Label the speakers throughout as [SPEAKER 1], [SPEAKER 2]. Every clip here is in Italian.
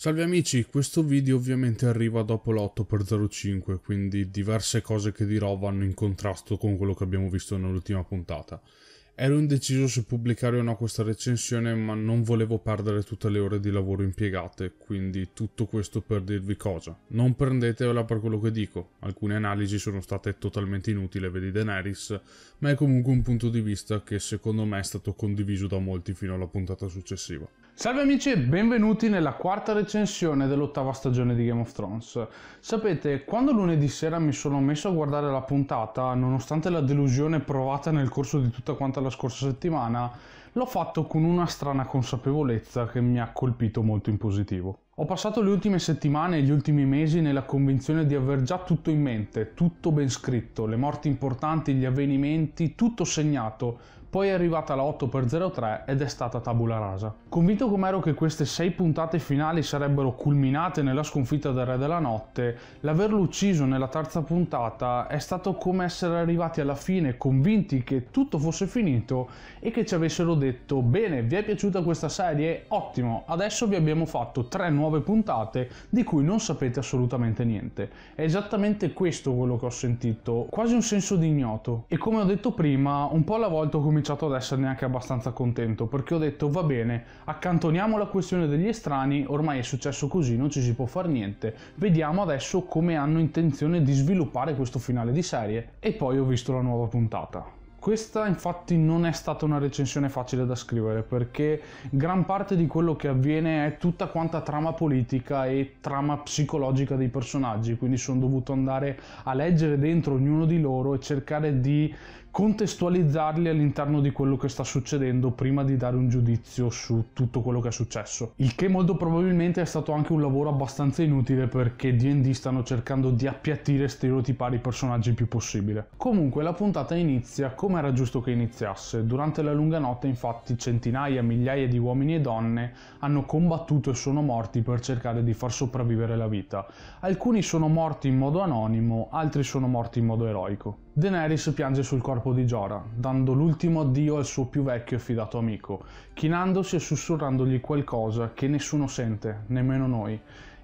[SPEAKER 1] Salve amici, questo video ovviamente arriva dopo l'8x05, quindi diverse cose che dirò vanno in contrasto con quello che abbiamo visto nell'ultima puntata. Ero indeciso se pubblicare o no questa recensione, ma non volevo perdere tutte le ore di lavoro impiegate, quindi tutto questo per dirvi cosa. Non prendetevela per quello che dico, alcune analisi sono state totalmente inutili, vedi Daenerys, ma è comunque un punto di vista che secondo me è stato condiviso da molti fino alla puntata successiva. Salve amici e benvenuti nella quarta recensione dell'ottava stagione di Game of Thrones. Sapete, quando lunedì sera mi sono messo a guardare la puntata, nonostante la delusione provata nel corso di tutta quanta la scorsa settimana, l'ho fatto con una strana consapevolezza che mi ha colpito molto in positivo. Ho passato le ultime settimane e gli ultimi mesi nella convinzione di aver già tutto in mente, tutto ben scritto, le morti importanti, gli avvenimenti, tutto segnato, poi è arrivata la 8x03 ed è stata tabula rasa. Convinto com'ero che queste 6 puntate finali sarebbero culminate nella sconfitta del Re della Notte, l'averlo ucciso nella terza puntata è stato come essere arrivati alla fine convinti che tutto fosse finito e che ci avessero detto bene, vi è piaciuta questa serie? Ottimo, adesso vi abbiamo fatto tre nuove puntate di cui non sapete assolutamente niente. È esattamente questo quello che ho sentito, quasi un senso di ignoto. E come ho detto prima, un po' alla volta ho cominciato cominciato ad essere neanche abbastanza contento perché ho detto va bene, accantoniamo la questione degli estranei, ormai è successo così, non ci si può fare niente, vediamo adesso come hanno intenzione di sviluppare questo finale di serie e poi ho visto la nuova puntata. Questa infatti non è stata una recensione facile da scrivere perché gran parte di quello che avviene è tutta quanta trama politica e trama psicologica dei personaggi, quindi sono dovuto andare a leggere dentro ognuno di loro e cercare di contestualizzarli all'interno di quello che sta succedendo prima di dare un giudizio su tutto quello che è successo. Il che molto probabilmente è stato anche un lavoro abbastanza inutile perché D&D stanno cercando di appiattire e stereotipare i personaggi il più possibile. Comunque la puntata inizia come era giusto che iniziasse. Durante la lunga notte infatti centinaia, migliaia di uomini e donne hanno combattuto e sono morti per cercare di far sopravvivere la vita. Alcuni sono morti in modo anonimo, altri sono morti in modo eroico. Daenerys piange sul corpo capo di Giora, dando l'ultimo addio al suo più vecchio e fidato amico, chinandosi e sussurrandogli qualcosa che nessuno sente, nemmeno noi,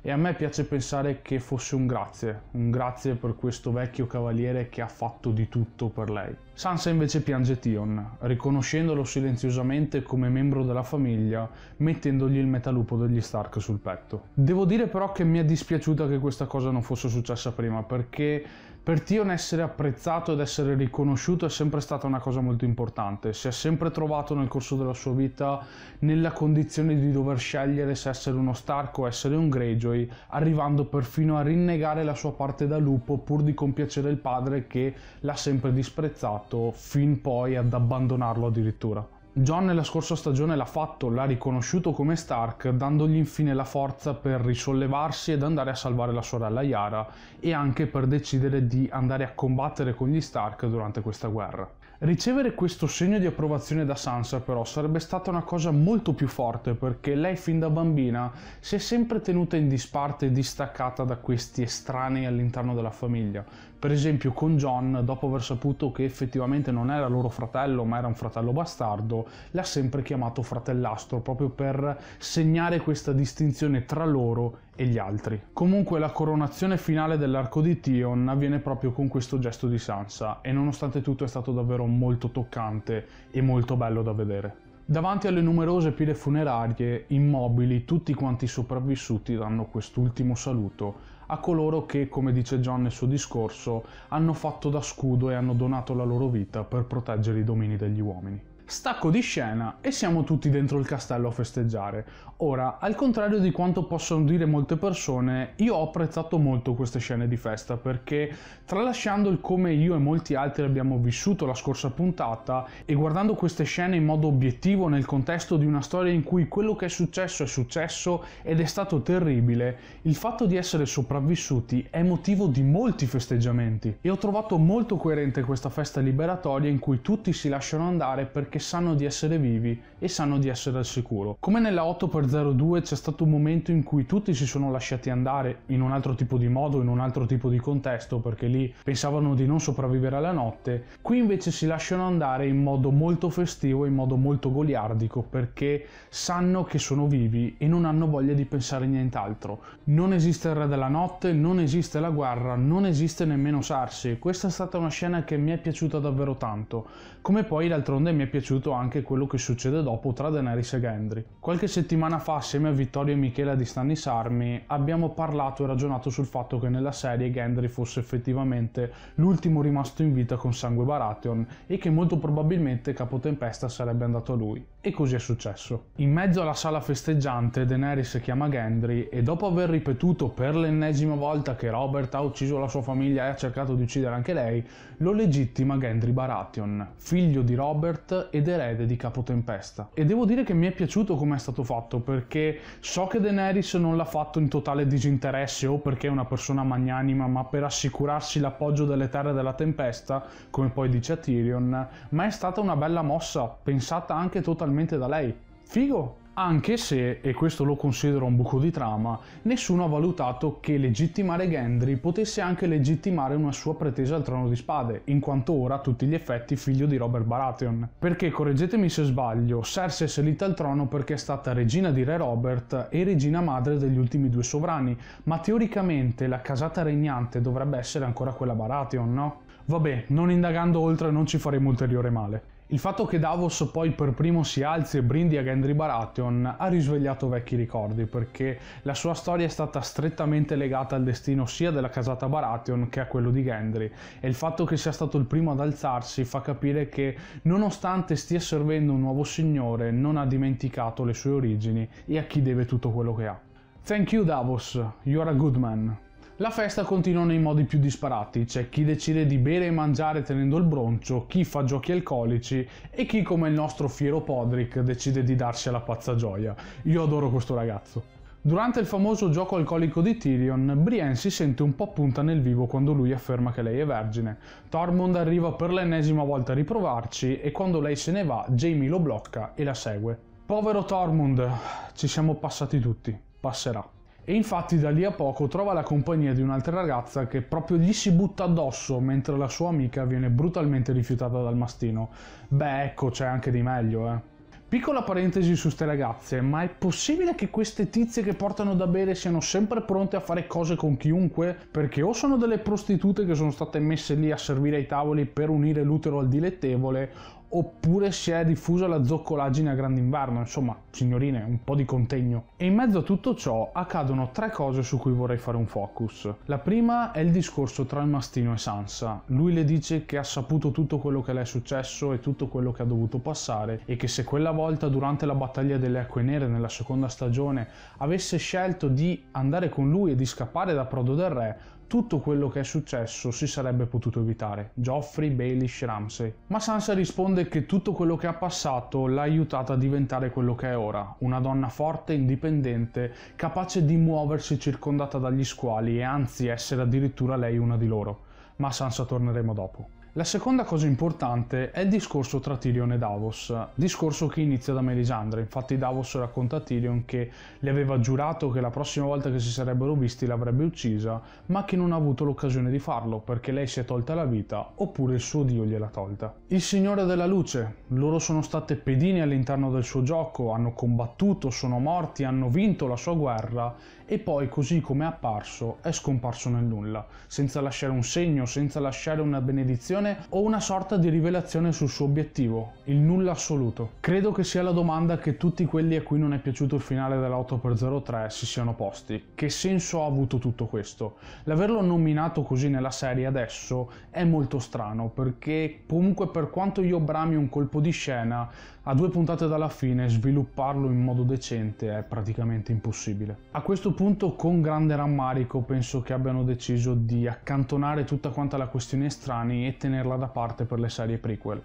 [SPEAKER 1] e a me piace pensare che fosse un grazie, un grazie per questo vecchio cavaliere che ha fatto di tutto per lei. Sansa invece piange Tion, riconoscendolo silenziosamente come membro della famiglia, mettendogli il metalupo degli Stark sul petto. Devo dire però che mi è dispiaciuta che questa cosa non fosse successa prima, perché per Tion essere apprezzato ed essere riconosciuto è sempre stata una cosa molto importante, si è sempre trovato nel corso della sua vita nella condizione di dover scegliere se essere uno Stark o essere un Greyjoy, arrivando perfino a rinnegare la sua parte da lupo pur di compiacere il padre che l'ha sempre disprezzato, fin poi ad abbandonarlo addirittura. John nella scorsa stagione l'ha fatto, l'ha riconosciuto come Stark, dandogli infine la forza per risollevarsi ed andare a salvare la sorella Yara e anche per decidere di andare a combattere con gli Stark durante questa guerra. Ricevere questo segno di approvazione da Sansa però sarebbe stata una cosa molto più forte perché lei fin da bambina si è sempre tenuta in disparte e distaccata da questi estranei all'interno della famiglia. Per esempio con John, dopo aver saputo che effettivamente non era loro fratello ma era un fratello bastardo, l'ha sempre chiamato fratellastro proprio per segnare questa distinzione tra loro e gli altri. Comunque la coronazione finale dell'arco di Tion avviene proprio con questo gesto di Sansa e nonostante tutto è stato davvero molto toccante e molto bello da vedere. Davanti alle numerose pile funerarie, immobili, tutti quanti sopravvissuti danno quest'ultimo saluto a coloro che, come dice John nel suo discorso, hanno fatto da scudo e hanno donato la loro vita per proteggere i domini degli uomini. Stacco di scena e siamo tutti dentro il castello a festeggiare. Ora, al contrario di quanto possono dire molte persone, io ho apprezzato molto queste scene di festa perché tralasciando il come io e molti altri abbiamo vissuto la scorsa puntata e guardando queste scene in modo obiettivo nel contesto di una storia in cui quello che è successo è successo ed è stato terribile, il fatto di essere sopravvissuti è motivo di molti festeggiamenti e ho trovato molto coerente questa festa liberatoria in cui tutti si lasciano andare perché perché sanno di essere vivi e sanno di essere al sicuro. Come nella 8x02 c'è stato un momento in cui tutti si sono lasciati andare in un altro tipo di modo, in un altro tipo di contesto, perché lì pensavano di non sopravvivere alla notte, qui invece si lasciano andare in modo molto festivo, in modo molto goliardico, perché sanno che sono vivi e non hanno voglia di pensare nient'altro. Non esiste il re della notte, non esiste la guerra, non esiste nemmeno Sarsi. Questa è stata una scena che mi è piaciuta davvero tanto come poi d'altronde mi è piaciuto anche quello che succede dopo tra Daenerys e Gendry. Qualche settimana fa assieme a Vittorio e Michela di Stannis Army abbiamo parlato e ragionato sul fatto che nella serie Gendry fosse effettivamente l'ultimo rimasto in vita con sangue Baratheon e che molto probabilmente Capo Tempesta sarebbe andato a lui. E così è successo. In mezzo alla sala festeggiante Daenerys chiama Gendry e dopo aver ripetuto per l'ennesima volta che Robert ha ucciso la sua famiglia e ha cercato di uccidere anche lei, lo legittima Gendry Baratheon, figlio di Robert ed erede di Capotempesta. E devo dire che mi è piaciuto come è stato fatto, perché so che Daenerys non l'ha fatto in totale disinteresse o perché è una persona magnanima, ma per assicurarsi l'appoggio delle terre della tempesta, come poi dice a Tyrion, ma è stata una bella mossa, pensata anche totalmente da lei. Figo, anche se, e questo lo considero un buco di trama, nessuno ha valutato che legittimare Gendry potesse anche legittimare una sua pretesa al trono di spade, in quanto ora a tutti gli effetti figlio di Robert Baratheon. Perché, correggetemi se sbaglio, Cersei è salita al trono perché è stata regina di Re Robert e regina madre degli ultimi due sovrani, ma teoricamente la casata regnante dovrebbe essere ancora quella Baratheon, no? Vabbè, non indagando oltre non ci faremo ulteriore male. Il fatto che Davos poi per primo si alzi e brindi a Gendry Baratheon ha risvegliato vecchi ricordi perché la sua storia è stata strettamente legata al destino sia della casata Baratheon che a quello di Gendry e il fatto che sia stato il primo ad alzarsi fa capire che nonostante stia servendo un nuovo signore non ha dimenticato le sue origini e a chi deve tutto quello che ha. Thank you Davos, you are a good man. La festa continua nei modi più disparati, c'è chi decide di bere e mangiare tenendo il broncio, chi fa giochi alcolici e chi come il nostro fiero Podrick decide di darsi alla pazza gioia. Io adoro questo ragazzo. Durante il famoso gioco alcolico di Tyrion, Brienne si sente un po' punta nel vivo quando lui afferma che lei è vergine. Tormund arriva per l'ennesima volta a riprovarci e quando lei se ne va, Jamie lo blocca e la segue. Povero Tormund, ci siamo passati tutti, passerà e infatti da lì a poco trova la compagnia di un'altra ragazza che proprio gli si butta addosso mentre la sua amica viene brutalmente rifiutata dal mastino. Beh ecco, c'è anche di meglio eh. Piccola parentesi su ste ragazze, ma è possibile che queste tizie che portano da bere siano sempre pronte a fare cose con chiunque? Perché o sono delle prostitute che sono state messe lì a servire ai tavoli per unire l'utero al dilettevole, oppure si è diffusa la zoccolaggine a grand'inverno, insomma, signorine, un po' di contegno. E in mezzo a tutto ciò accadono tre cose su cui vorrei fare un focus. La prima è il discorso tra il mastino e Sansa. Lui le dice che ha saputo tutto quello che le è successo e tutto quello che ha dovuto passare e che se quella volta durante la battaglia delle acque nere nella seconda stagione avesse scelto di andare con lui e di scappare da Prodo del Re, tutto quello che è successo si sarebbe potuto evitare. Joffrey, Baelish, Ramsey. Ma Sansa risponde che tutto quello che ha passato l'ha aiutata a diventare quello che è ora, una donna forte, indipendente, capace di muoversi circondata dagli squali e anzi essere addirittura lei una di loro. Ma Sansa torneremo dopo. La seconda cosa importante è il discorso tra Tyrion e Davos, discorso che inizia da Melisandre, infatti Davos racconta a Tyrion che le aveva giurato che la prossima volta che si sarebbero visti l'avrebbe uccisa, ma che non ha avuto l'occasione di farlo perché lei si è tolta la vita oppure il suo dio gliel'ha tolta. Il Signore della Luce, loro sono state pedine all'interno del suo gioco, hanno combattuto, sono morti, hanno vinto la sua guerra e poi così come è apparso è scomparso nel nulla, senza lasciare un segno, senza lasciare una benedizione o una sorta di rivelazione sul suo obiettivo, il nulla assoluto. Credo che sia la domanda che tutti quelli a cui non è piaciuto il finale dell'8x03 si siano posti. Che senso ha avuto tutto questo? L'averlo nominato così nella serie adesso è molto strano perché comunque per quanto io brami un colpo di scena, a due puntate dalla fine svilupparlo in modo decente è praticamente impossibile. A questo punto con grande rammarico penso che abbiano deciso di accantonare tutta quanta la questione strani e tenerla da parte per le serie prequel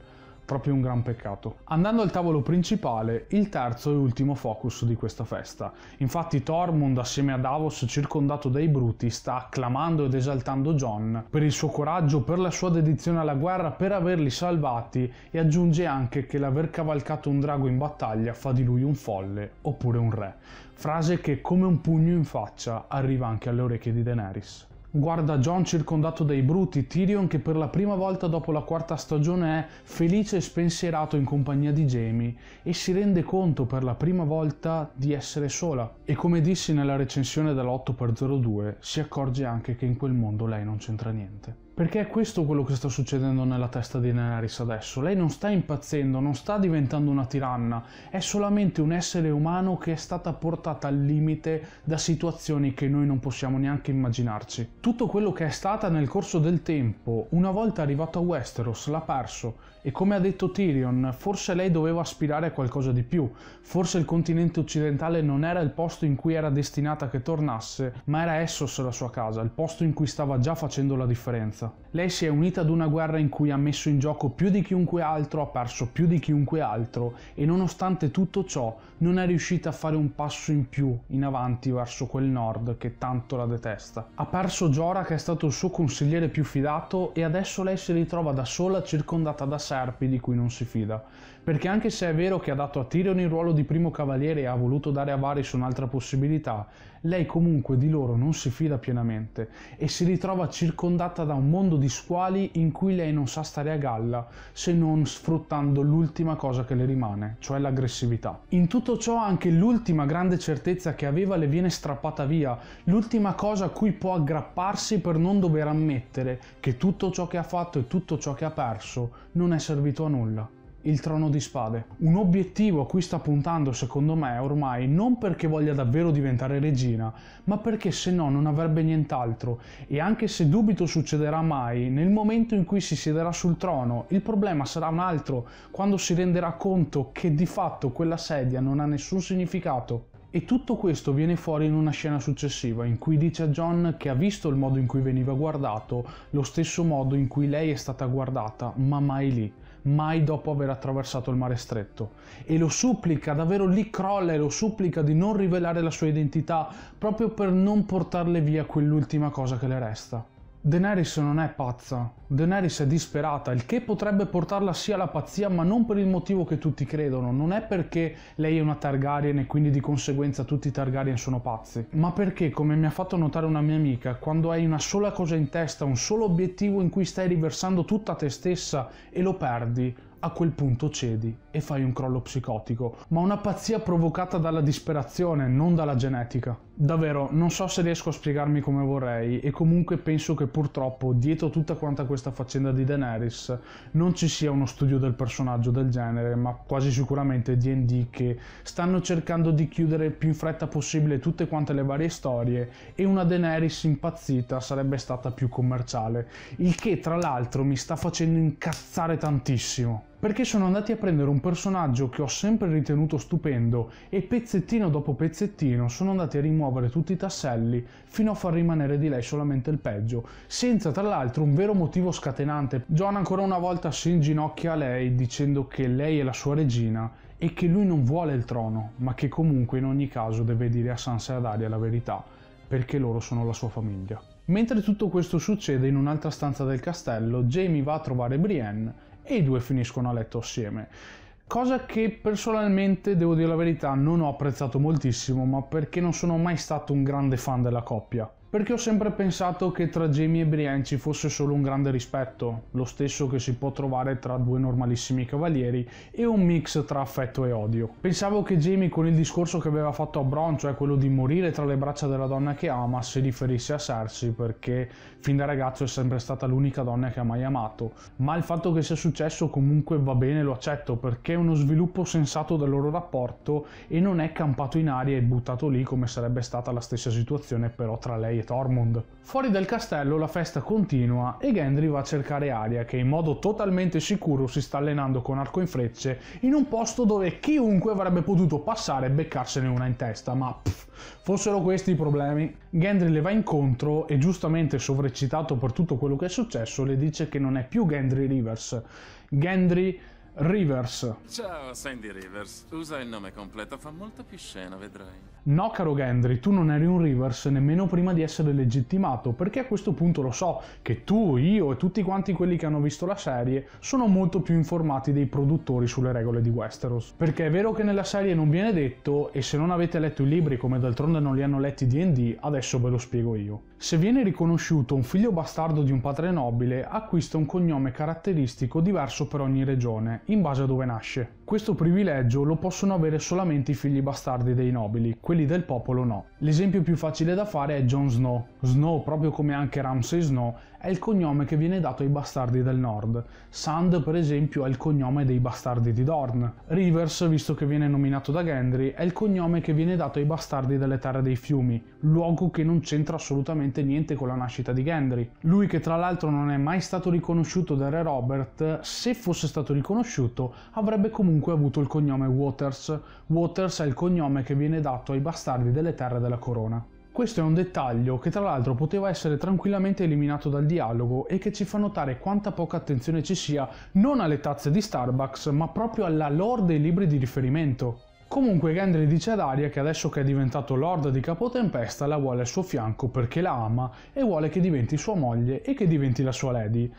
[SPEAKER 1] proprio un gran peccato. Andando al tavolo principale, il terzo e ultimo focus di questa festa. Infatti Tormund assieme a Davos circondato dai bruti sta acclamando ed esaltando Jon per il suo coraggio, per la sua dedizione alla guerra, per averli salvati e aggiunge anche che l'aver cavalcato un drago in battaglia fa di lui un folle oppure un re. Frase che come un pugno in faccia arriva anche alle orecchie di Daenerys. Guarda John circondato dai bruti, Tyrion che per la prima volta dopo la quarta stagione è felice e spensierato in compagnia di Jamie e si rende conto per la prima volta di essere sola. E come dissi nella recensione dell'8x02, si accorge anche che in quel mondo lei non c'entra niente. Perché è questo quello che sta succedendo nella testa di Daenerys adesso. Lei non sta impazzendo, non sta diventando una tiranna, è solamente un essere umano che è stata portata al limite da situazioni che noi non possiamo neanche immaginarci. Tutto quello che è stata nel corso del tempo, una volta arrivato a Westeros, l'ha perso e come ha detto Tyrion, forse lei doveva aspirare a qualcosa di più, forse il continente occidentale non era il posto in cui era destinata che tornasse, ma era Essos la sua casa, il posto in cui stava già facendo la differenza. Lei si è unita ad una guerra in cui ha messo in gioco più di chiunque altro, ha perso più di chiunque altro e nonostante tutto ciò non è riuscita a fare un passo in più in avanti verso quel nord che tanto la detesta. Ha perso Jora, che è stato il suo consigliere più fidato e adesso lei si ritrova da sola circondata da serpi di cui non si fida. Perché anche se è vero che ha dato a Tyrion il ruolo di primo cavaliere e ha voluto dare a Varys un'altra possibilità, lei comunque di loro non si fida pienamente e si ritrova circondata da un mondo di squali in cui lei non sa stare a galla se non sfruttando l'ultima cosa che le rimane, cioè l'aggressività. In tutto ciò anche l'ultima grande certezza che aveva le viene strappata via, l'ultima cosa a cui può aggrapparsi per non dover ammettere che tutto ciò che ha fatto e tutto ciò che ha perso non è servito a nulla il trono di spade. Un obiettivo a cui sta puntando secondo me ormai non perché voglia davvero diventare regina, ma perché se no non avrebbe nient'altro e anche se dubito succederà mai, nel momento in cui si siederà sul trono il problema sarà un altro, quando si renderà conto che di fatto quella sedia non ha nessun significato. E tutto questo viene fuori in una scena successiva, in cui dice a John che ha visto il modo in cui veniva guardato, lo stesso modo in cui lei è stata guardata, ma mai lì mai dopo aver attraversato il mare stretto. E lo supplica, davvero lì crolla e lo supplica di non rivelare la sua identità proprio per non portarle via quell'ultima cosa che le resta. Daenerys non è pazza, Daenerys è disperata, il che potrebbe portarla sia alla pazzia, ma non per il motivo che tutti credono, non è perché lei è una Targaryen e quindi di conseguenza tutti i Targaryen sono pazzi, ma perché, come mi ha fatto notare una mia amica, quando hai una sola cosa in testa, un solo obiettivo in cui stai riversando tutta te stessa e lo perdi, a quel punto cedi e fai un crollo psicotico, ma una pazzia provocata dalla disperazione, non dalla genetica. Davvero, non so se riesco a spiegarmi come vorrei e comunque penso che purtroppo dietro tutta quanta questa faccenda di Daenerys non ci sia uno studio del personaggio del genere, ma quasi sicuramente D&D che stanno cercando di chiudere più in fretta possibile tutte quante le varie storie e una Daenerys impazzita sarebbe stata più commerciale, il che tra l'altro mi sta facendo incazzare tantissimo perché sono andati a prendere un personaggio che ho sempre ritenuto stupendo e pezzettino dopo pezzettino sono andati a rimuovere tutti i tasselli fino a far rimanere di lei solamente il peggio, senza tra l'altro un vero motivo scatenante. John ancora una volta si inginocchia a lei dicendo che lei è la sua regina e che lui non vuole il trono, ma che comunque in ogni caso deve dire a Sansa e ad Aria la verità, perché loro sono la sua famiglia. Mentre tutto questo succede in un'altra stanza del castello, Jamie va a trovare Brienne e i due finiscono a letto assieme. Cosa che personalmente, devo dire la verità, non ho apprezzato moltissimo, ma perché non sono mai stato un grande fan della coppia perché ho sempre pensato che tra Jamie e Brienne ci fosse solo un grande rispetto, lo stesso che si può trovare tra due normalissimi cavalieri, e un mix tra affetto e odio. Pensavo che Jamie con il discorso che aveva fatto a Bron, cioè quello di morire tra le braccia della donna che ama, si riferisse a Cersei perché fin da ragazzo è sempre stata l'unica donna che ha mai amato, ma il fatto che sia successo comunque va bene lo accetto perché è uno sviluppo sensato del loro rapporto e non è campato in aria e buttato lì come sarebbe stata la stessa situazione però tra lei e e Tormund. Fuori dal castello la festa continua e Gendry va a cercare Aria che in modo totalmente sicuro si sta allenando con arco in frecce in un posto dove chiunque avrebbe potuto passare e beccarsene una in testa, ma pff, fossero questi i problemi. Gendry le va incontro e giustamente sovreccitato per tutto quello che è successo le dice che non è più Gendry Rivers. Gendry Rivers. Ciao, Sandy Rivers. Usa il nome completo, fa molto più scena, vedrai. No, caro Gendry, tu non eri un Rivers nemmeno prima di essere legittimato, perché a questo punto lo so che tu, io e tutti quanti quelli che hanno visto la serie sono molto più informati dei produttori sulle regole di Westeros. Perché è vero che nella serie non viene detto, e se non avete letto i libri come d'altronde non li hanno letti D&D, adesso ve lo spiego io. Se viene riconosciuto un figlio bastardo di un padre nobile, acquista un cognome caratteristico diverso per ogni regione, in base a dove nasce. Questo privilegio lo possono avere solamente i figli bastardi dei nobili, quelli del popolo no. L'esempio più facile da fare è Jon Snow. Snow, proprio come anche Ramsay Snow, è il cognome che viene dato ai bastardi del nord. Sand, per esempio, è il cognome dei bastardi di Dorn. Rivers, visto che viene nominato da Gendry, è il cognome che viene dato ai bastardi delle terre dei fiumi, luogo che non c'entra assolutamente niente con la nascita di Gendry. Lui che tra l'altro non è mai stato riconosciuto da Re Robert, se fosse stato riconosciuto avrebbe comunque comunque avuto il cognome Waters. Waters è il cognome che viene dato ai bastardi delle terre della corona. Questo è un dettaglio che tra l'altro poteva essere tranquillamente eliminato dal dialogo e che ci fa notare quanta poca attenzione ci sia non alle tazze di Starbucks ma proprio alla lore dei libri di riferimento. Comunque Gendry dice ad Aria che adesso che è diventato Lord di Capotempesta la vuole al suo fianco perché la ama e vuole che diventi sua moglie e che diventi la sua lady.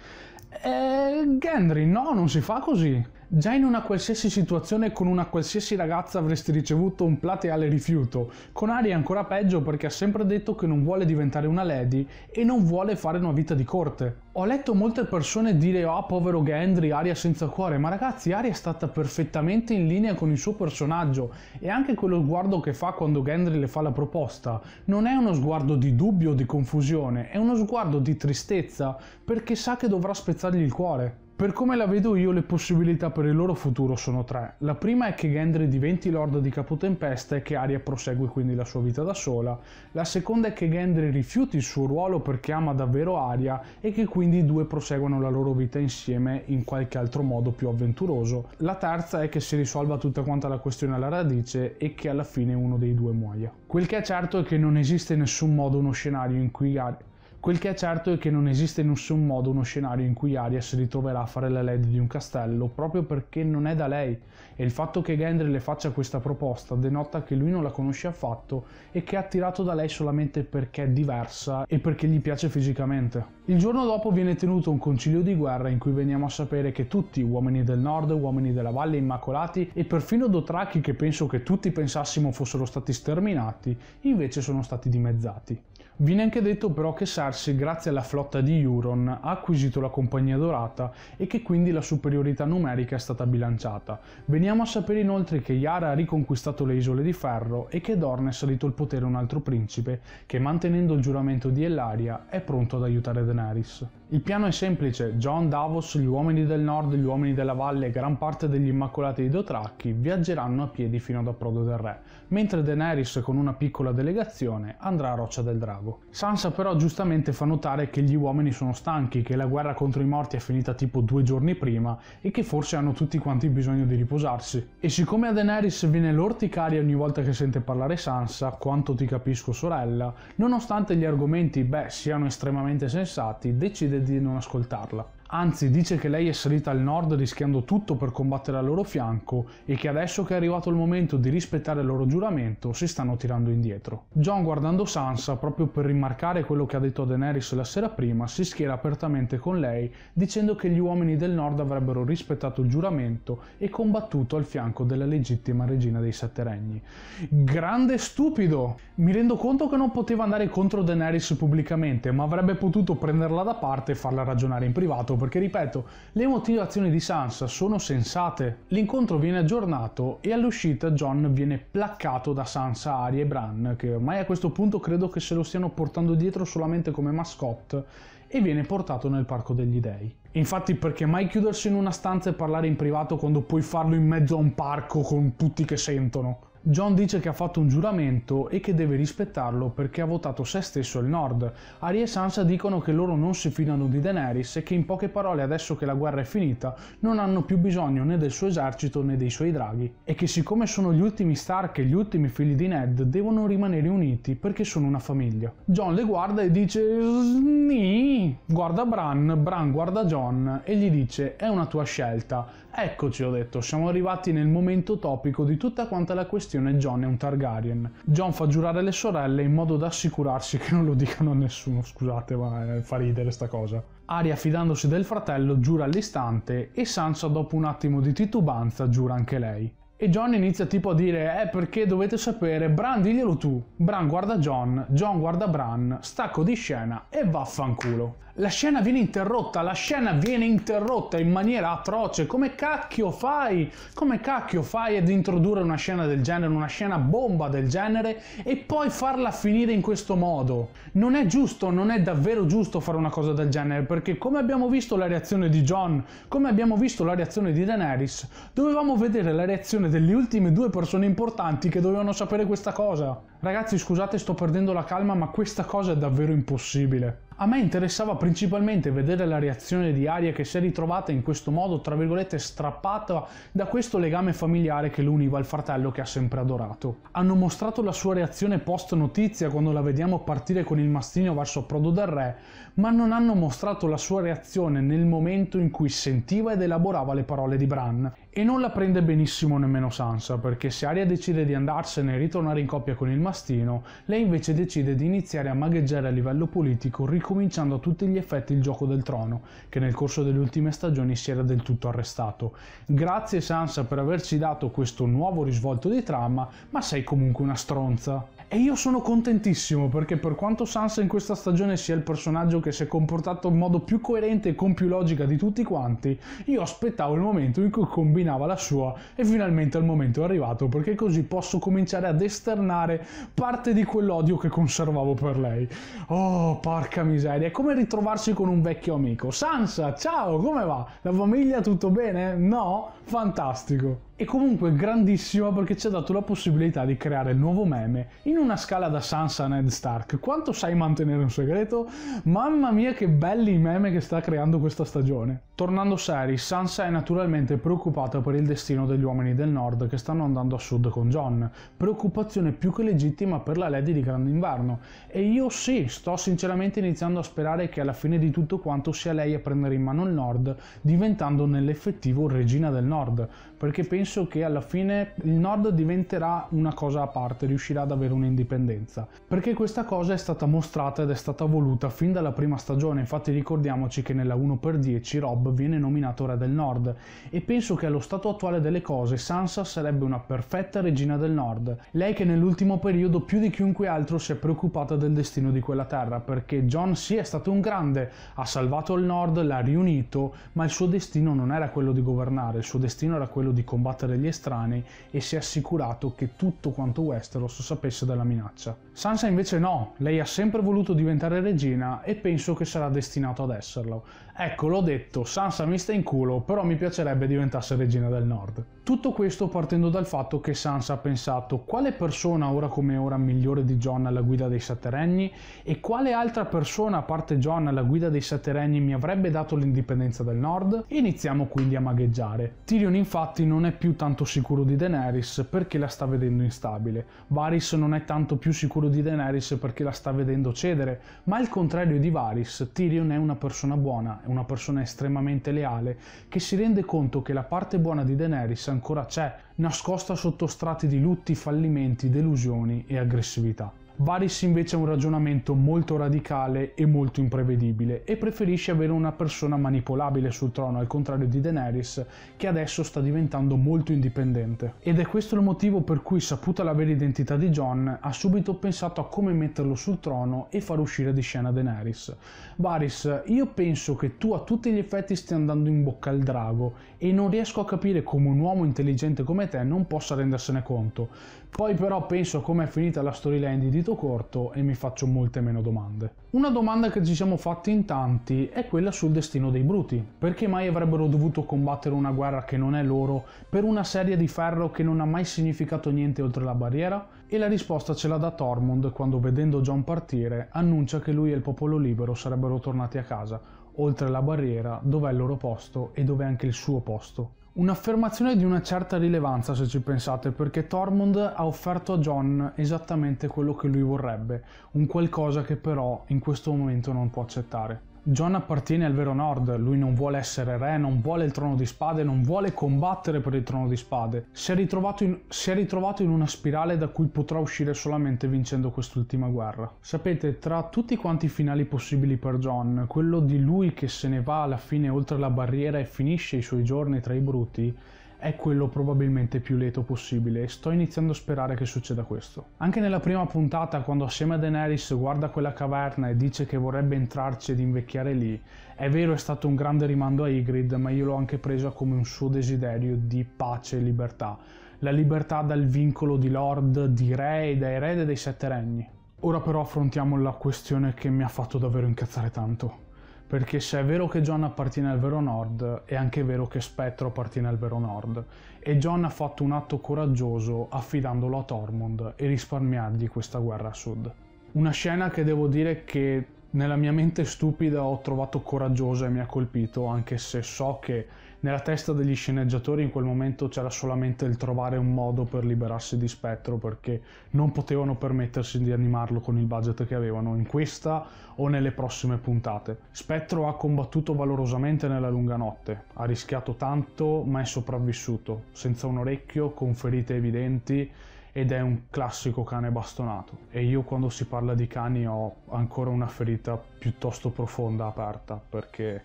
[SPEAKER 1] E eh, Gendry no, non si fa così. Già in una qualsiasi situazione con una qualsiasi ragazza avresti ricevuto un plateale rifiuto, con Ari è ancora peggio perché ha sempre detto che non vuole diventare una lady e non vuole fare una vita di corte. Ho letto molte persone dire ah oh, povero Gendry, Aria senza cuore, ma ragazzi Aria è stata perfettamente in linea con il suo personaggio e anche quello sguardo che fa quando Gendry le fa la proposta non è uno sguardo di dubbio o di confusione, è uno sguardo di tristezza perché sa che dovrà spezzargli il cuore. Per come la vedo io le possibilità per il loro futuro sono tre. La prima è che Gendry diventi Lord di Capotempesta e che Arya prosegue quindi la sua vita da sola. La seconda è che Gendry rifiuti il suo ruolo perché ama davvero Arya e che quindi i due proseguano la loro vita insieme in qualche altro modo più avventuroso. La terza è che si risolva tutta quanta la questione alla radice e che alla fine uno dei due muoia. Quel che è certo è che non esiste in nessun modo uno scenario in cui Arya Quel che è certo è che non esiste in nessun modo uno scenario in cui Arya si ritroverà a fare la lady di un castello proprio perché non è da lei e il fatto che Gendry le faccia questa proposta denota che lui non la conosce affatto e che è attirato da lei solamente perché è diversa e perché gli piace fisicamente. Il giorno dopo viene tenuto un concilio di guerra in cui veniamo a sapere che tutti, uomini del nord, uomini della valle, immacolati e perfino Dothraki che penso che tutti pensassimo fossero stati sterminati, invece sono stati dimezzati. Viene anche detto però che Cersei, grazie alla flotta di Euron, ha acquisito la Compagnia Dorata e che quindi la superiorità numerica è stata bilanciata. Veniamo a sapere inoltre che Yara ha riconquistato le Isole di Ferro e che Dorne è salito il potere un altro principe che, mantenendo il giuramento di Ellaria, è pronto ad aiutare Daenerys. Il piano è semplice, John, Davos, gli uomini del nord, gli uomini della valle e gran parte degli immacolati di Dotracchi viaggeranno a piedi fino ad Approdo del Re, mentre Daenerys con una piccola delegazione andrà a Roccia del Drago mago. Sansa però giustamente fa notare che gli uomini sono stanchi, che la guerra contro i morti è finita tipo due giorni prima e che forse hanno tutti quanti bisogno di riposarsi. E siccome a Daenerys viene l'orticaria ogni volta che sente parlare Sansa, quanto ti capisco sorella, nonostante gli argomenti, beh, siano estremamente sensati, decide di non ascoltarla. Anzi, dice che lei è salita al nord rischiando tutto per combattere al loro fianco e che adesso che è arrivato il momento di rispettare il loro giuramento si stanno tirando indietro. John guardando Sansa, proprio per rimarcare quello che ha detto a Daenerys la sera prima, si schiera apertamente con lei dicendo che gli uomini del nord avrebbero rispettato il giuramento e combattuto al fianco della legittima regina dei Sette Regni. Grande stupido! Mi rendo conto che non poteva andare contro Daenerys pubblicamente, ma avrebbe potuto prenderla da parte e farla ragionare in privato perché ripeto, le motivazioni di Sansa sono sensate. L'incontro viene aggiornato e all'uscita John viene placcato da Sansa, Arya e Bran, che ormai a questo punto credo che se lo stiano portando dietro solamente come mascotte e viene portato nel Parco degli Dei. Infatti perché mai chiudersi in una stanza e parlare in privato quando puoi farlo in mezzo a un parco con tutti che sentono? John dice che ha fatto un giuramento e che deve rispettarlo perché ha votato se stesso il Nord. Arya e Sansa dicono che loro non si fidano di Daenerys e che in poche parole adesso che la guerra è finita non hanno più bisogno né del suo esercito né dei suoi draghi e che siccome sono gli ultimi Stark e gli ultimi figli di Ned devono rimanere uniti perché sono una famiglia. John le guarda e dice Sni! Guarda Bran, Bran guarda John e gli dice è una tua scelta Eccoci, ho detto, siamo arrivati nel momento topico di tutta quanta la questione John è un Targaryen. John fa giurare le sorelle in modo da assicurarsi che non lo dicano a nessuno, scusate, ma eh, fa ridere sta cosa. Aria, fidandosi del fratello, giura all'istante e Sansa, dopo un attimo di titubanza, giura anche lei. E John inizia tipo a dire, eh perché dovete sapere, Bran diglielo tu. Bran guarda John, John guarda Bran, stacco di scena e vaffanculo la scena viene interrotta, la scena viene interrotta in maniera atroce. Come cacchio fai? Come cacchio fai ad introdurre una scena del genere, una scena bomba del genere e poi farla finire in questo modo? Non è giusto, non è davvero giusto fare una cosa del genere, perché come abbiamo visto la reazione di John, come abbiamo visto la reazione di Daenerys, dovevamo vedere la reazione delle ultime due persone importanti che dovevano sapere questa cosa. Ragazzi scusate sto perdendo la calma ma questa cosa è davvero impossibile. A me interessava principalmente vedere la reazione di Aria che si è ritrovata in questo modo, tra virgolette, strappata da questo legame familiare che lo univa al fratello che ha sempre adorato. Hanno mostrato la sua reazione post notizia quando la vediamo partire con il mastino verso Prodo del Re, ma non hanno mostrato la sua reazione nel momento in cui sentiva ed elaborava le parole di Bran. E non la prende benissimo nemmeno Sansa, perché se Arya decide di andarsene e ritornare in coppia con il mastino, lei invece decide di iniziare a magheggiare a livello politico, ricominciando a tutti gli effetti il gioco del trono, che nel corso delle ultime stagioni si era del tutto arrestato. Grazie Sansa per averci dato questo nuovo risvolto di trama, ma sei comunque una stronza. E io sono contentissimo perché per quanto Sansa in questa stagione sia il personaggio che si è comportato in modo più coerente e con più logica di tutti quanti, io aspettavo il momento in cui combinava la sua e finalmente il momento è arrivato perché così posso cominciare ad esternare parte di quell'odio che conservavo per lei. Oh, porca miseria, è come ritrovarsi con un vecchio amico. Sansa, ciao, come va? La famiglia tutto bene? No? Fantastico e comunque grandissima perché ci ha dato la possibilità di creare il nuovo meme in una scala da Sansa Ned Stark. Quanto sai mantenere un segreto? Mamma mia che belli i meme che sta creando questa stagione. Tornando seri, Sansa è naturalmente preoccupata per il destino degli uomini del nord che stanno andando a sud con Jon, preoccupazione più che legittima per la Lady di Grande Inverno, e io sì, sto sinceramente iniziando a sperare che alla fine di tutto quanto sia lei a prendere in mano il nord, diventando nell'effettivo regina del nord, perché penso che alla fine il nord diventerà una cosa a parte, riuscirà ad avere un'indipendenza, perché questa cosa è stata mostrata ed è stata voluta fin dalla prima stagione, infatti ricordiamoci che nella 1x10 Rob viene nominato re del nord e penso che allo stato attuale delle cose Sansa sarebbe una perfetta regina del nord. Lei che nell'ultimo periodo più di chiunque altro si è preoccupata del destino di quella terra perché Jon sì è stato un grande, ha salvato il nord, l'ha riunito, ma il suo destino non era quello di governare, il suo destino era quello di combattere gli estranei e si è assicurato che tutto quanto Westeros sapesse della minaccia. Sansa invece no, lei ha sempre voluto diventare regina e penso che sarà destinato ad esserlo. Ecco, l'ho detto, Sansa mi sta in culo, però mi piacerebbe diventasse regina del nord. Tutto questo partendo dal fatto che Sansa ha pensato quale persona ora come ora migliore di Jon alla guida dei Sette Regni e quale altra persona a parte Jon alla guida dei Sette Regni mi avrebbe dato l'indipendenza del nord? Iniziamo quindi a magheggiare. Tyrion infatti non è più tanto sicuro di Daenerys perché la sta vedendo instabile. Varys non è tanto più sicuro di Daenerys perché la sta vedendo cedere, ma al contrario di Varys, Tyrion è una persona buona, una persona estremamente leale, che si rende conto che la parte buona di Daenerys ancora c'è, nascosta sotto strati di lutti, fallimenti, delusioni e aggressività. Varys invece ha un ragionamento molto radicale e molto imprevedibile e preferisce avere una persona manipolabile sul trono al contrario di Daenerys che adesso sta diventando molto indipendente. Ed è questo il motivo per cui saputa la vera identità di John ha subito pensato a come metterlo sul trono e far uscire di scena Daenerys. Varys, io penso che tu a tutti gli effetti stia andando in bocca al drago e non riesco a capire come un uomo intelligente come te non possa rendersene conto. Poi però penso come è finita la storyline di dito corto e mi faccio molte meno domande. Una domanda che ci siamo fatti in tanti è quella sul destino dei bruti. Perché mai avrebbero dovuto combattere una guerra che non è loro per una serie di ferro che non ha mai significato niente oltre la barriera? E la risposta ce la dà Tormund quando vedendo John partire annuncia che lui e il popolo libero sarebbero tornati a casa, oltre la barriera dove è il loro posto e dove è anche il suo posto. Un'affermazione di una certa rilevanza se ci pensate, perché Tormund ha offerto a John esattamente quello che lui vorrebbe, un qualcosa che però in questo momento non può accettare. John appartiene al vero nord, lui non vuole essere re, non vuole il trono di spade, non vuole combattere per il trono di spade. Si è ritrovato in, è ritrovato in una spirale da cui potrà uscire solamente vincendo quest'ultima guerra. Sapete, tra tutti quanti i finali possibili per John, quello di lui che se ne va alla fine oltre la barriera e finisce i suoi giorni tra i bruti, è quello probabilmente più lieto possibile e sto iniziando a sperare che succeda questo. Anche nella prima puntata, quando assieme a Daenerys guarda quella caverna e dice che vorrebbe entrarci ed invecchiare lì, è vero è stato un grande rimando a Ygritte, ma io l'ho anche presa come un suo desiderio di pace e libertà. La libertà dal vincolo di lord, di re e da erede dei sette regni. Ora però affrontiamo la questione che mi ha fatto davvero incazzare tanto perché se è vero che John appartiene al vero nord, è anche vero che Spettro appartiene al vero nord, e John ha fatto un atto coraggioso affidandolo a Tormund e risparmiargli questa guerra a sud. Una scena che devo dire che nella mia mente stupida ho trovato coraggiosa e mi ha colpito, anche se so che nella testa degli sceneggiatori in quel momento c'era solamente il trovare un modo per liberarsi di Spettro perché non potevano permettersi di animarlo con il budget che avevano in questa o nelle prossime puntate. Spettro ha combattuto valorosamente nella lunga notte, ha rischiato tanto ma è sopravvissuto, senza un orecchio, con ferite evidenti ed è un classico cane bastonato e io quando si parla di cani ho ancora una ferita piuttosto profonda aperta perché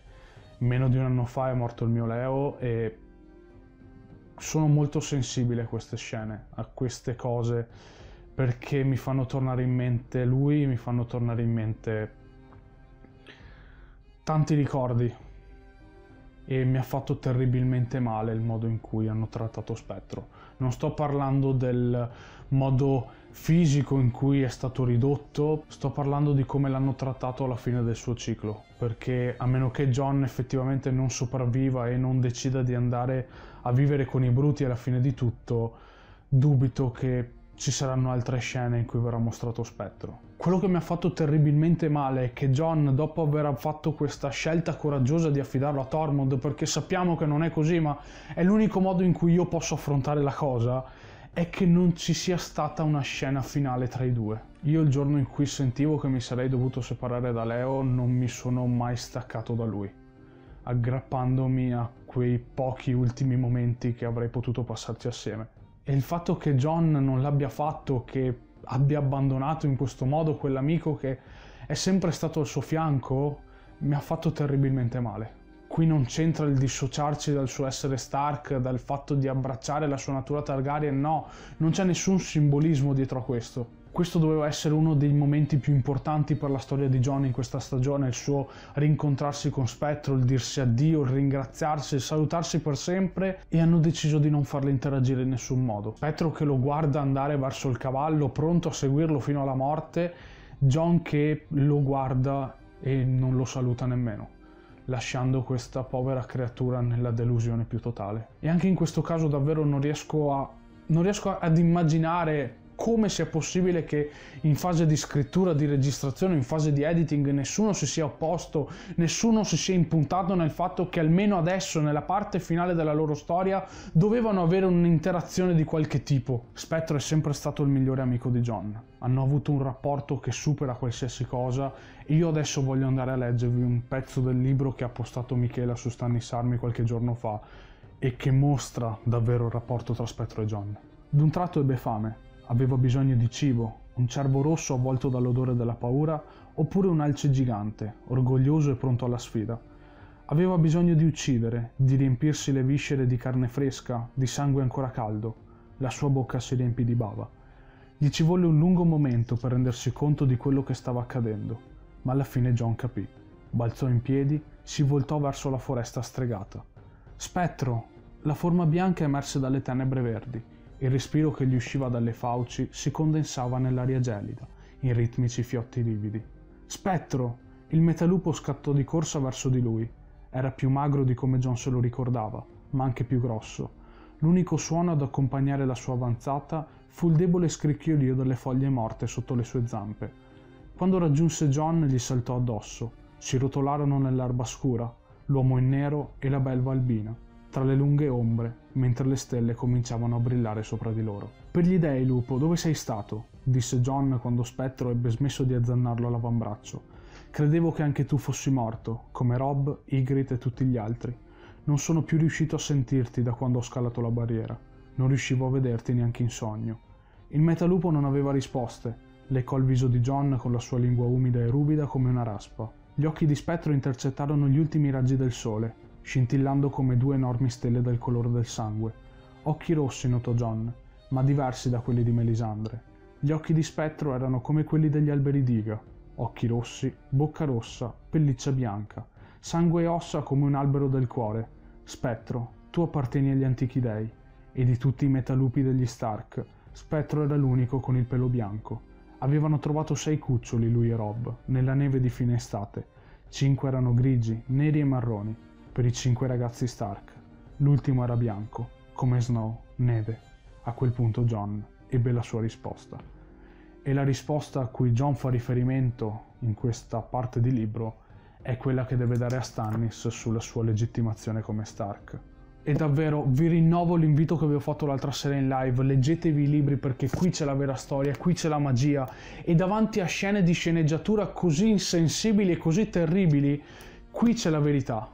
[SPEAKER 1] meno di un anno fa è morto il mio Leo e sono molto sensibile a queste scene, a queste cose, perché mi fanno tornare in mente lui, mi fanno tornare in mente tanti ricordi e mi ha fatto terribilmente male il modo in cui hanno trattato Spettro. Non sto parlando del modo fisico in cui è stato ridotto, sto parlando di come l'hanno trattato alla fine del suo ciclo, perché a meno che John effettivamente non sopravviva e non decida di andare a vivere con i bruti alla fine di tutto, dubito che ci saranno altre scene in cui verrà mostrato Spettro. Quello che mi ha fatto terribilmente male è che John, dopo aver fatto questa scelta coraggiosa di affidarlo a Tormund, perché sappiamo che non è così, ma è l'unico modo in cui io posso affrontare la cosa, è che non ci sia stata una scena finale tra i due. Io il giorno in cui sentivo che mi sarei dovuto separare da Leo non mi sono mai staccato da lui, aggrappandomi a quei pochi ultimi momenti che avrei potuto passarci assieme. E il fatto che John non l'abbia fatto, che abbia abbandonato in questo modo quell'amico che è sempre stato al suo fianco, mi ha fatto terribilmente male qui non c'entra il dissociarci dal suo essere Stark, dal fatto di abbracciare la sua natura Targaryen, no, non c'è nessun simbolismo dietro a questo. Questo doveva essere uno dei momenti più importanti per la storia di John in questa stagione, il suo rincontrarsi con Spettro, il dirsi addio, il ringraziarsi, il salutarsi per sempre e hanno deciso di non farlo interagire in nessun modo. Spettro che lo guarda andare verso il cavallo, pronto a seguirlo fino alla morte, John che lo guarda e non lo saluta nemmeno lasciando questa povera creatura nella delusione più totale. E anche in questo caso davvero non riesco, a, non riesco ad immaginare come sia possibile che in fase di scrittura, di registrazione, in fase di editing nessuno si sia opposto, nessuno si sia impuntato nel fatto che almeno adesso, nella parte finale della loro storia, dovevano avere un'interazione di qualche tipo. Spettro è sempre stato il migliore amico di John. Hanno avuto un rapporto che supera qualsiasi cosa io adesso voglio andare a leggervi un pezzo del libro che ha postato Michela su Stannis Army qualche giorno fa e che mostra davvero il rapporto tra Spettro e John. D'un tratto ebbe fame Aveva bisogno di cibo, un cervo rosso avvolto dall'odore della paura, oppure un alce gigante, orgoglioso e pronto alla sfida. Aveva bisogno di uccidere, di riempirsi le viscere di carne fresca, di sangue ancora caldo. La sua bocca si riempì di bava. Gli ci volle un lungo momento per rendersi conto di quello che stava accadendo, ma alla fine John capì. Balzò in piedi, si voltò verso la foresta stregata. Spettro! La forma bianca emerse dalle tenebre verdi. Il respiro che gli usciva dalle fauci si condensava nell'aria gelida, in ritmici fiotti lividi. Spettro! Il metalupo scattò di corsa verso di lui. Era più magro di come John se lo ricordava, ma anche più grosso. L'unico suono ad accompagnare la sua avanzata fu il debole scricchiolio delle foglie morte sotto le sue zampe. Quando raggiunse John gli saltò addosso. Si rotolarono nell'erba scura, l'uomo in nero e la belva albina tra le lunghe ombre, mentre le stelle cominciavano a brillare sopra di loro. Per gli dei, lupo, dove sei stato? disse John quando Spettro ebbe smesso di azzannarlo all'avambraccio. Credevo che anche tu fossi morto, come Rob, Ygritte e tutti gli altri. Non sono più riuscito a sentirti da quando ho scalato la barriera. Non riuscivo a vederti neanche in sogno. Il metalupo non aveva risposte. Leccò il viso di John con la sua lingua umida e ruvida come una raspa. Gli occhi di Spettro intercettarono gli ultimi raggi del sole scintillando come due enormi stelle dal colore del sangue. Occhi rossi, notò John, ma diversi da quelli di Melisandre. Gli occhi di spettro erano come quelli degli alberi diga, occhi rossi, bocca rossa, pelliccia bianca, sangue e ossa come un albero del cuore. Spettro, tu appartieni agli antichi dei, e di tutti i metalupi degli Stark, Spettro era l'unico con il pelo bianco. Avevano trovato sei cuccioli lui e Rob, nella neve di fine estate. Cinque erano grigi, neri e marroni, per i cinque ragazzi Stark. L'ultimo era bianco, come snow, neve. A quel punto John ebbe la sua risposta. E la risposta a cui John fa riferimento in questa parte di libro è quella che deve dare a Stannis sulla sua legittimazione come Stark. E davvero vi rinnovo l'invito che vi ho fatto l'altra sera in live, leggetevi i libri perché qui c'è la vera storia, qui c'è la magia e davanti a scene di sceneggiatura così insensibili e così terribili, qui c'è la verità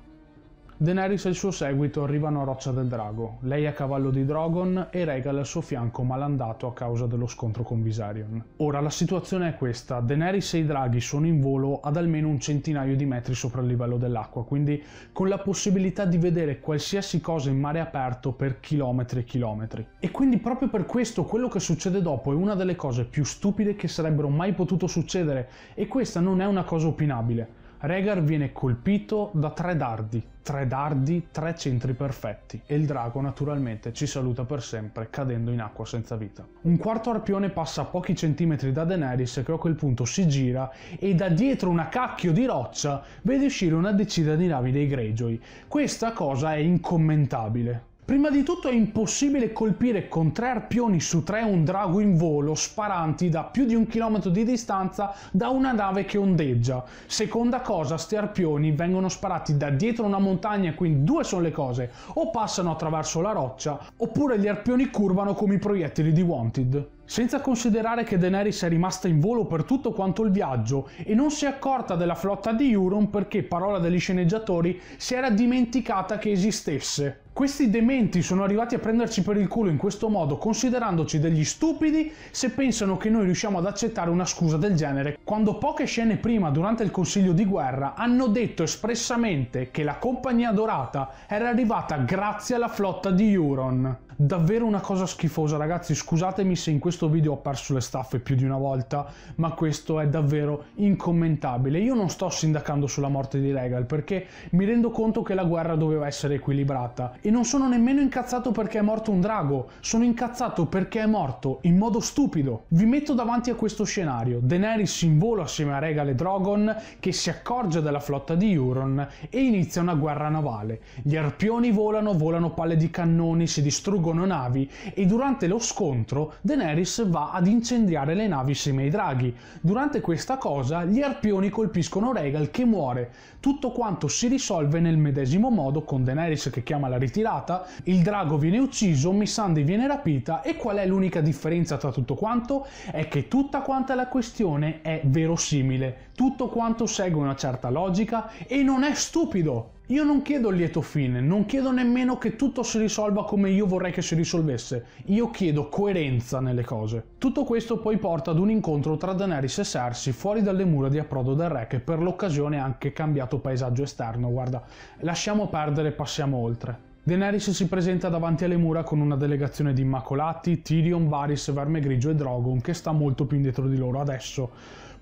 [SPEAKER 1] Daenerys e il suo seguito arrivano a Roccia del Drago, lei a cavallo di Drogon e Regal al suo fianco malandato a causa dello scontro con Viserion. Ora la situazione è questa, Daenerys e i draghi sono in volo ad almeno un centinaio di metri sopra il livello dell'acqua, quindi con la possibilità di vedere qualsiasi cosa in mare aperto per chilometri e chilometri. E quindi proprio per questo quello che succede dopo è una delle cose più stupide che sarebbero mai potuto succedere e questa non è una cosa opinabile. Rhaegar viene colpito da tre dardi, tre dardi, tre centri perfetti e il drago naturalmente ci saluta per sempre cadendo in acqua senza vita. Un quarto arpione passa a pochi centimetri da Daenerys che a quel punto si gira e da dietro una cacchio di roccia vede uscire una decina di navi dei Greyjoy. Questa cosa è incommentabile. Prima di tutto è impossibile colpire con tre arpioni su tre un drago in volo sparanti da più di un chilometro di distanza da una nave che ondeggia. Seconda cosa, sti arpioni vengono sparati da dietro una montagna, quindi due sono le cose, o passano attraverso la roccia, oppure gli arpioni curvano come i proiettili di Wanted. Senza considerare che Daenerys è rimasta in volo per tutto quanto il viaggio e non si è accorta della flotta di Euron perché, parola degli sceneggiatori, si era dimenticata che esistesse. Questi dementi sono arrivati a prenderci per il culo in questo modo, considerandoci degli stupidi se pensano che noi riusciamo ad accettare una scusa del genere, quando poche scene prima, durante il Consiglio di guerra, hanno detto espressamente che la Compagnia Dorata era arrivata grazie alla flotta di Euron. Davvero una cosa schifosa ragazzi, scusatemi se in questo video ho perso le staffe più di una volta, ma questo è davvero incommentabile. Io non sto sindacando sulla morte di Regal perché mi rendo conto che la guerra doveva essere equilibrata e non sono nemmeno incazzato perché è morto un drago, sono incazzato perché è morto in modo stupido. Vi metto davanti a questo scenario, Daenerys in volo assieme a Regal e Drogon che si accorge della flotta di Euron e inizia una guerra navale. Gli arpioni volano, volano palle di cannoni, si distruggono distruggono navi e durante lo scontro Daenerys va ad incendiare le navi insieme ai draghi. Durante questa cosa gli arpioni colpiscono Regal che muore. Tutto quanto si risolve nel medesimo modo con Daenerys che chiama la ritirata, il drago viene ucciso, Missandei viene rapita e qual è l'unica differenza tra tutto quanto? È che tutta quanta la questione è verosimile, tutto quanto segue una certa logica e non è stupido. Io non chiedo il lieto fine, non chiedo nemmeno che tutto si risolva come io vorrei che si risolvesse, io chiedo coerenza nelle cose. Tutto questo poi porta ad un incontro tra Daenerys e Cersei fuori dalle mura di approdo del re, che per l'occasione ha anche cambiato paesaggio esterno, guarda, lasciamo perdere e passiamo oltre. Daenerys si presenta davanti alle mura con una delegazione di Immacolati, Tyrion, Varys, Vermegrigio e Drogon che sta molto più indietro di loro adesso.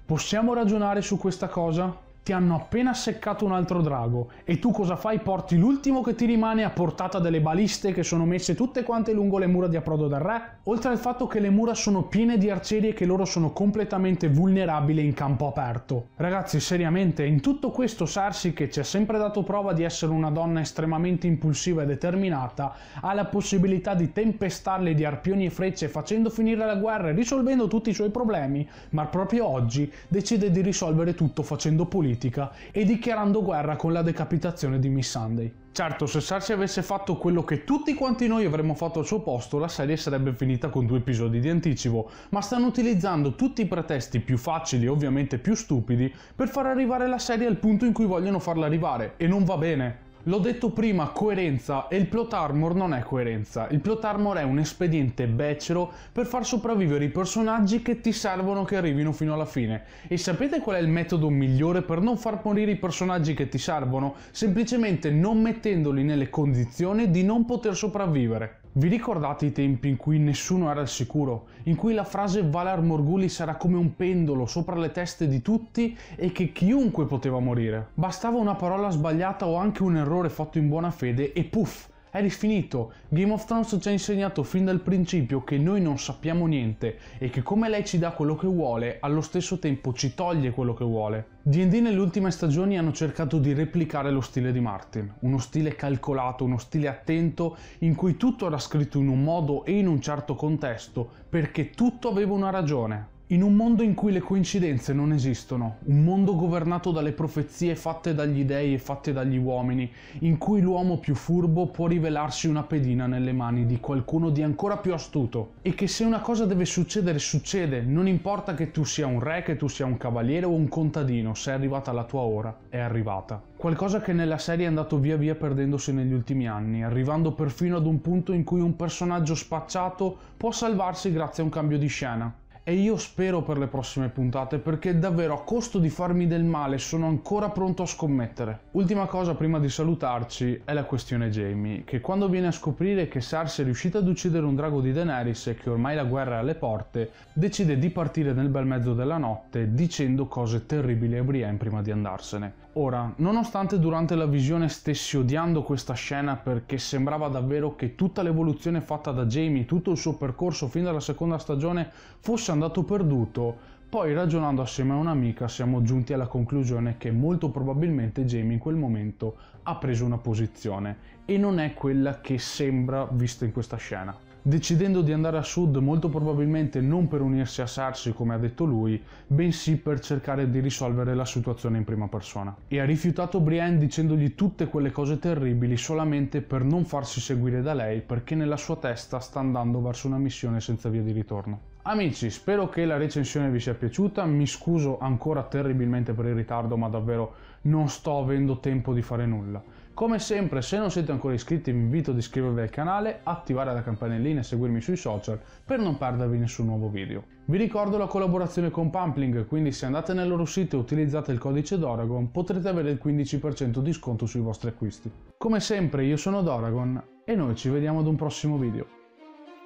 [SPEAKER 1] Possiamo ragionare su questa cosa? Ti hanno appena seccato un altro drago e tu cosa fai? Porti l'ultimo che ti rimane a portata delle baliste che sono messe tutte quante lungo le mura di approdo del re, oltre al fatto che le mura sono piene di arcieri e che loro sono completamente vulnerabili in campo aperto. Ragazzi, seriamente, in tutto questo Sarsi che ci ha sempre dato prova di essere una donna estremamente impulsiva e determinata, ha la possibilità di tempestarle di arpioni e frecce facendo finire la guerra e risolvendo tutti i suoi problemi, ma proprio oggi decide di risolvere tutto facendo pulito politica e dichiarando guerra con la decapitazione di Miss Sunday. Certo, se Cersei avesse fatto quello che tutti quanti noi avremmo fatto al suo posto, la serie sarebbe finita con due episodi di anticipo, ma stanno utilizzando tutti i pretesti più facili e ovviamente più stupidi per far arrivare la serie al punto in cui vogliono farla arrivare, e non va bene. L'ho detto prima, coerenza, e il plot armor non è coerenza. Il plot armor è un espediente becero per far sopravvivere i personaggi che ti servono che arrivino fino alla fine. E sapete qual è il metodo migliore per non far morire i personaggi che ti servono? Semplicemente non mettendoli nelle condizioni di non poter sopravvivere. Vi ricordate i tempi in cui nessuno era al sicuro, in cui la frase Valar Morgulis era come un pendolo sopra le teste di tutti e che chiunque poteva morire? Bastava una parola sbagliata o anche un errore fatto in buona fede e puff! è rifinito. Game of Thrones ci ha insegnato fin dal principio che noi non sappiamo niente e che come lei ci dà quello che vuole, allo stesso tempo ci toglie quello che vuole. D&D nelle ultime stagioni hanno cercato di replicare lo stile di Martin, uno stile calcolato, uno stile attento in cui tutto era scritto in un modo e in un certo contesto perché tutto aveva una ragione. In un mondo in cui le coincidenze non esistono, un mondo governato dalle profezie fatte dagli dei e fatte dagli uomini, in cui l'uomo più furbo può rivelarsi una pedina nelle mani di qualcuno di ancora più astuto, e che se una cosa deve succedere, succede, non importa che tu sia un re, che tu sia un cavaliere o un contadino, se è arrivata la tua ora, è arrivata. Qualcosa che nella serie è andato via via perdendosi negli ultimi anni, arrivando perfino ad un punto in cui un personaggio spacciato può salvarsi grazie a un cambio di scena e io spero per le prossime puntate perché davvero a costo di farmi del male sono ancora pronto a scommettere. Ultima cosa prima di salutarci è la questione Jamie, che quando viene a scoprire che Sars è riuscita ad uccidere un drago di Daenerys e che ormai la guerra è alle porte, decide di partire nel bel mezzo della notte dicendo cose terribili a Brienne prima di andarsene. Ora, nonostante durante la visione stessi odiando questa scena perché sembrava davvero che tutta l'evoluzione fatta da Jamie, tutto il suo percorso fin dalla seconda stagione fosse andato perduto, poi ragionando assieme a un'amica siamo giunti alla conclusione che molto probabilmente Jamie in quel momento ha preso una posizione e non è quella che sembra vista in questa scena decidendo di andare a sud molto probabilmente non per unirsi a Sarsi come ha detto lui, bensì per cercare di risolvere la situazione in prima persona. E ha rifiutato Brienne dicendogli tutte quelle cose terribili solamente per non farsi seguire da lei perché nella sua testa sta andando verso una missione senza via di ritorno. Amici, spero che la recensione vi sia piaciuta, mi scuso ancora terribilmente per il ritardo ma davvero non sto avendo tempo di fare nulla. Come sempre, se non siete ancora iscritti, vi invito ad iscrivervi al canale, attivare la campanellina e seguirmi sui social per non perdervi nessun nuovo video. Vi ricordo la collaborazione con Pumpling, quindi se andate nel loro sito e utilizzate il codice Doragon potrete avere il 15% di sconto sui vostri acquisti. Come sempre, io sono Doragon e noi ci vediamo ad un prossimo video.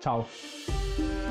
[SPEAKER 1] Ciao!